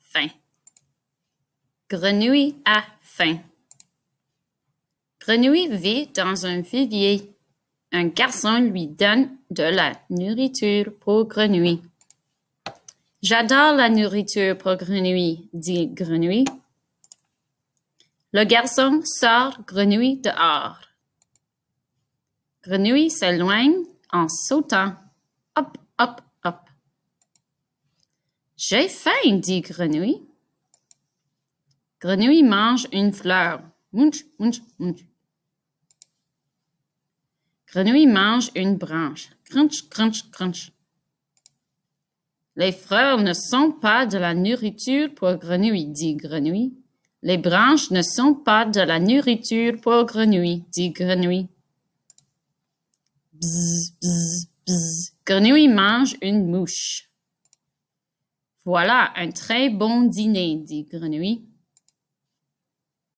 faim. Grenouille a faim. Grenouille vit dans un vivier. Un garçon lui donne de la nourriture pour grenouille. J'adore la nourriture pour grenouille, dit grenouille. Le garçon sort grenouille dehors. Grenouille s'éloigne en sautant. Hop, hop, j'ai faim, dit Grenouille. Grenouille mange une fleur. Munch, munch, munch. Grenouille mange une branche. Crunch, crunch, crunch. Les fleurs ne sont pas de la nourriture pour Grenouille, dit Grenouille. Les branches ne sont pas de la nourriture pour Grenouille, dit Grenouille. Bzz, bzz, bzz. Grenouille mange une mouche. Voilà un très bon dîner, dit Grenouille.